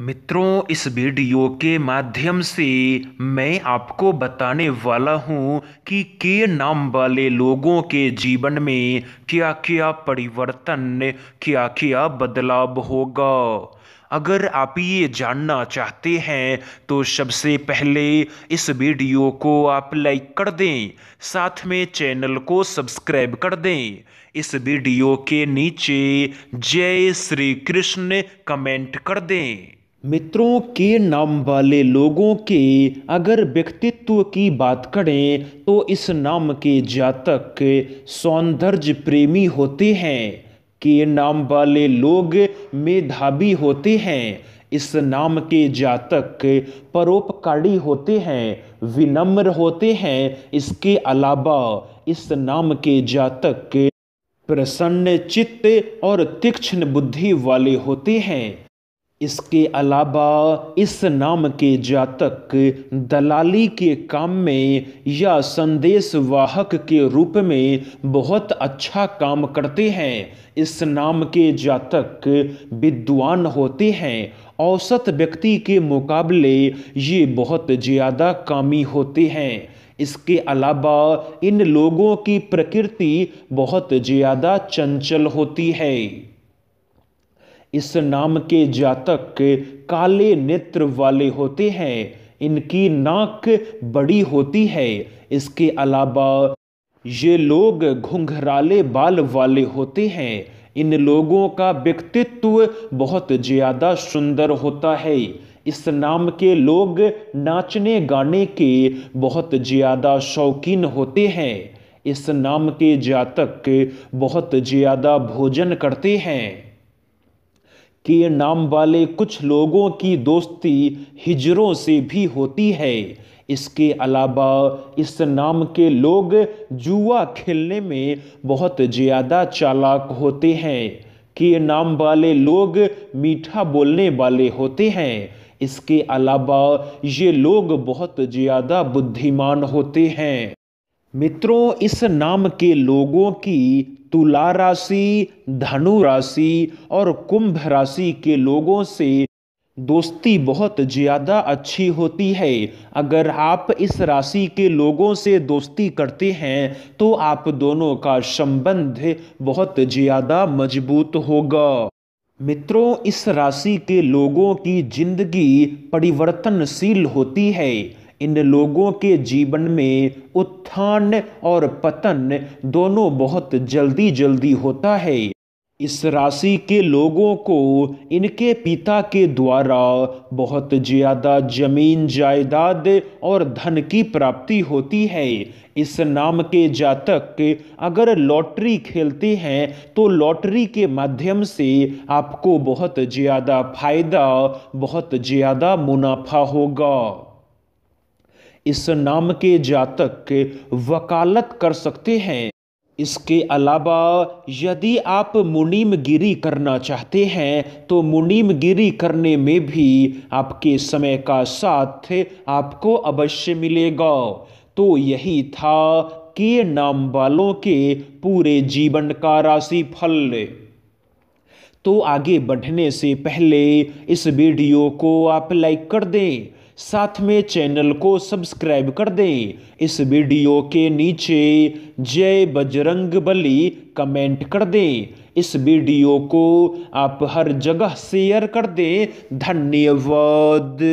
मित्रों इस वीडियो के माध्यम से मैं आपको बताने वाला हूं कि के नाम वाले लोगों के जीवन में क्या क्या परिवर्तन क्या क्या बदलाव होगा अगर आप ये जानना चाहते हैं तो सबसे पहले इस वीडियो को आप लाइक कर दें साथ में चैनल को सब्सक्राइब कर दें इस वीडियो के नीचे जय श्री कृष्ण कमेंट कर दें मित्रों के नाम वाले लोगों के अगर व्यक्तित्व की बात करें तो इस नाम के जातक सौंदर्य प्रेमी होते हैं के नाम वाले लोग मेधावी होते हैं इस नाम के जातक परोपकारी होते हैं विनम्र होते हैं इसके अलावा इस नाम के जातक प्रसन्न चित्त और तीक्ष्ण बुद्धि वाले होते हैं इसके अलावा इस नाम के जातक दलाली के काम में या संदेशवाहक के रूप में बहुत अच्छा काम करते हैं इस नाम के जातक विद्वान होते हैं औसत व्यक्ति के मुकाबले ये बहुत ज़्यादा कामी होते हैं इसके अलावा इन लोगों की प्रकृति बहुत ज़्यादा चंचल होती है इस नाम के जातक काले नेत्र वाले होते हैं इनकी नाक बड़ी होती है इसके अलावा ये लोग घुंघराले बाल वाले होते हैं इन लोगों का व्यक्तित्व बहुत ज़्यादा सुंदर होता है इस नाम के लोग नाचने गाने के बहुत ज़्यादा शौकीन होते हैं इस नाम के जातक बहुत ज़्यादा भोजन करते हैं के नाम वाले कुछ लोगों की दोस्ती हिजरों से भी होती है इसके अलावा इस नाम के लोग जुआ खेलने में बहुत ज़्यादा चालाक होते हैं के नाम वाले लोग मीठा बोलने वाले होते हैं इसके अलावा ये लोग बहुत ज़्यादा बुद्धिमान होते हैं मित्रों इस नाम के लोगों की तुला राशि धनु राशि और कुंभ राशि के लोगों से दोस्ती बहुत ज़्यादा अच्छी होती है अगर आप इस राशि के लोगों से दोस्ती करते हैं तो आप दोनों का संबंध बहुत ज़्यादा मजबूत होगा मित्रों इस राशि के लोगों की जिंदगी परिवर्तनशील होती है इन लोगों के जीवन में उत्थान और पतन दोनों बहुत जल्दी जल्दी होता है इस राशि के लोगों को इनके पिता के द्वारा बहुत ज़्यादा जमीन जायदाद और धन की प्राप्ति होती है इस नाम के जातक अगर लॉटरी खेलते हैं तो लॉटरी के माध्यम से आपको बहुत ज़्यादा फायदा बहुत ज़्यादा मुनाफा होगा इस नाम के जातक वकालत कर सकते हैं इसके अलावा यदि आप मुनीम गिरी करना चाहते हैं तो मुनीमगिरी करने में भी आपके समय का साथ आपको अवश्य मिलेगा तो यही था के नाम वालों के पूरे जीवन का राशि फल तो आगे बढ़ने से पहले इस वीडियो को आप लाइक कर दें साथ में चैनल को सब्सक्राइब कर दें इस वीडियो के नीचे जय बजरंग बली कमेंट कर दें इस वीडियो को आप हर जगह शेयर कर दें धन्यवाद